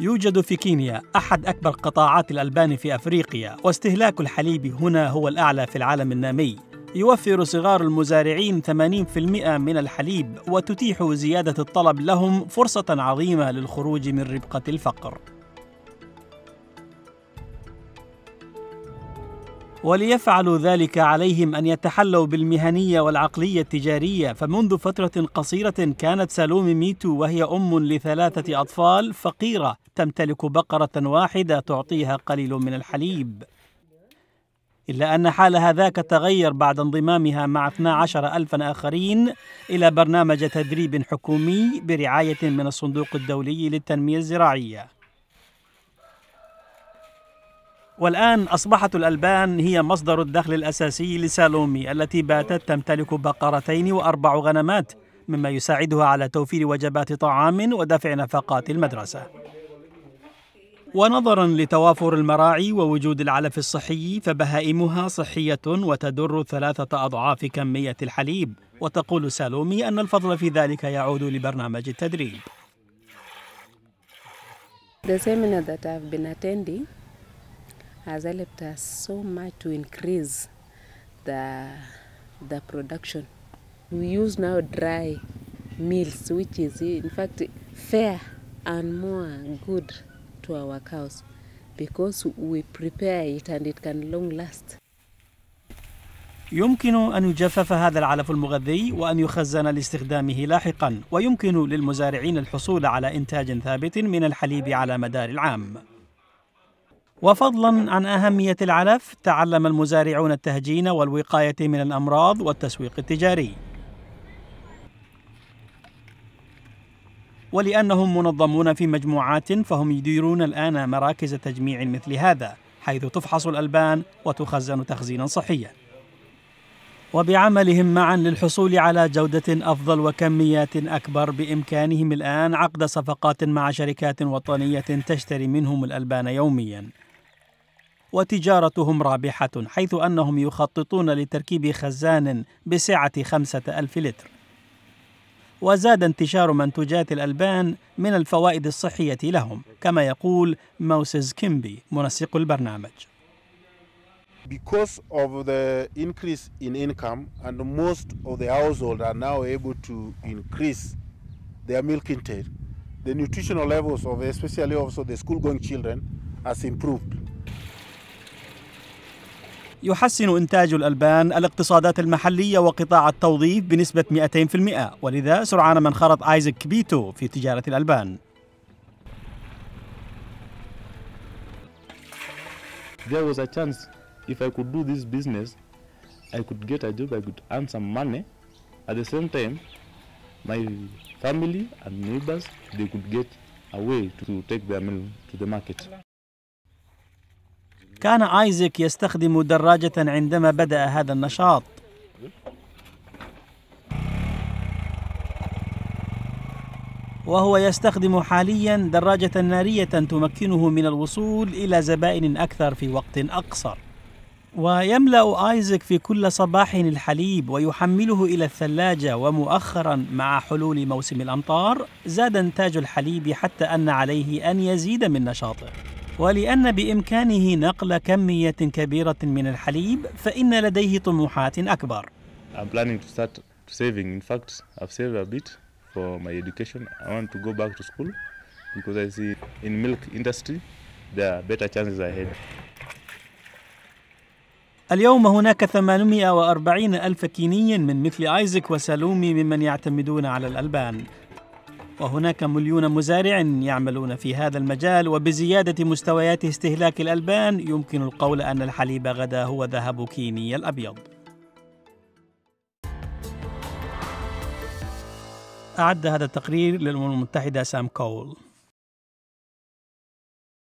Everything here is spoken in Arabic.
يوجد في كينيا أحد أكبر قطاعات الألبان في أفريقيا واستهلاك الحليب هنا هو الأعلى في العالم النامي يوفر صغار المزارعين 80% من الحليب وتتيح زيادة الطلب لهم فرصة عظيمة للخروج من ربقة الفقر وليفعلوا ذلك عليهم أن يتحلوا بالمهنية والعقلية التجارية فمنذ فترة قصيرة كانت سالومي ميتو وهي أم لثلاثة أطفال فقيرة تمتلك بقرة واحدة تعطيها قليل من الحليب إلا أن حالها ذاك تغير بعد انضمامها مع 12 ألفا آخرين إلى برنامج تدريب حكومي برعاية من الصندوق الدولي للتنمية الزراعية والآن أصبحت الألبان هي مصدر الدخل الأساسي لسالومي التي باتت تمتلك بقرتين وأربع غنمات مما يساعدها على توفير وجبات طعام ودفع نفقات المدرسة ونظرا لتوافر المراعي ووجود العلف الصحي فبهائمها صحية وتدر ثلاثة أضعاف كمية الحليب وتقول سالومي أن الفضل في ذلك يعود لبرنامج التدريب The seminar that I've been attending has helped us so much to increase the, the production. We use now dry meals, which is in fact fair and more good to our cows because we prepare it and it can long last. يمكن أن يجفف هذا العلف المغذي وأن يخزن لاستخدامه لاحقا ويمكن للمزارعين الحصول على إنتاج ثابت من الحليب على مدار العام وفضلا عن أهمية العلف تعلم المزارعون التهجين والوقاية من الأمراض والتسويق التجاري ولأنهم منظمون في مجموعات فهم يديرون الآن مراكز تجميع مثل هذا حيث تفحص الألبان وتخزن تخزينا صحيا وبعملهم معا للحصول على جودة أفضل وكميات أكبر بإمكانهم الآن عقد صفقات مع شركات وطنية تشتري منهم الألبان يوميا وتجارتهم رابحة حيث أنهم يخططون لتركيب خزان بسعة خمسة ألف لتر وزاد انتشار منتوجات الألبان من الفوائد الصحية لهم كما يقول موسيس كيمبي منسق البرنامج because of the increase in income and most of the household are now able to increase their milk intake the nutritional levels of especially also the school going children has improved يحسن إنتاج الألبان الاقتصادات المحلية وقطاع التوظيف بنسبة 200% ولذا سرعان ما انخرط آيزك كبيتو في تجارة الألبان There was a chance if I could do this business, I could get a job, I could earn some money. At the same time, my family and neighbors, they could get a way to take their meal to the market. كان آيزك يستخدم دراجة عندما بدأ هذا النشاط وهو يستخدم حاليا دراجة نارية تمكنه من الوصول إلى زبائن أكثر في وقت أقصر ويملأ آيزك في كل صباح الحليب ويحمله إلى الثلاجة ومؤخرا مع حلول موسم الأمطار زاد إنتاج الحليب حتى أن عليه أن يزيد من نشاطه ولأن بإمكانه نقل كمية كبيرة من الحليب فإن لديه طموحات أكبر I'm planning to start saving. In fact, I've saved a bit for my education. I want to go back to school because I see in milk industry there are better chances ahead. اليوم هناك 840 ألف كيني من مثل آيزك وسالومي ممن يعتمدون على الألبان وهناك مليون مزارع يعملون في هذا المجال وبزيادة مستويات استهلاك الألبان يمكن القول أن الحليب غدا هو ذهب كينيا الأبيض أعد هذا التقرير للأمم المتحدة سام كول